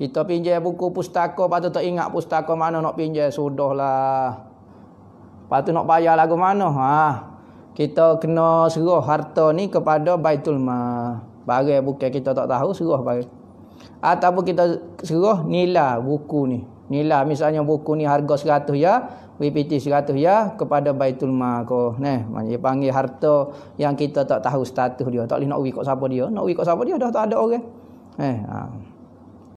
Kita pinjai buku pustaka, lepas tu tak ingat pustaka mana nak pinjai Sudahlah. Lepas tu nak bayar lagu mana. Ha. Kita kena serah harta ni kepada Baitul Ma. Bagai buku kita tak tahu, serah bagai. Ataupun kita serah nilai buku ni. Nilai misalnya buku ni harga seratus ya. WPT seratus ya kepada Baitul Ma Ko. Neh, dia panggil harta yang kita tak tahu status dia. Tak boleh nak uji kat siapa dia. Nak uji kat siapa dia dah tak ada orang. Okay? Eh, ha.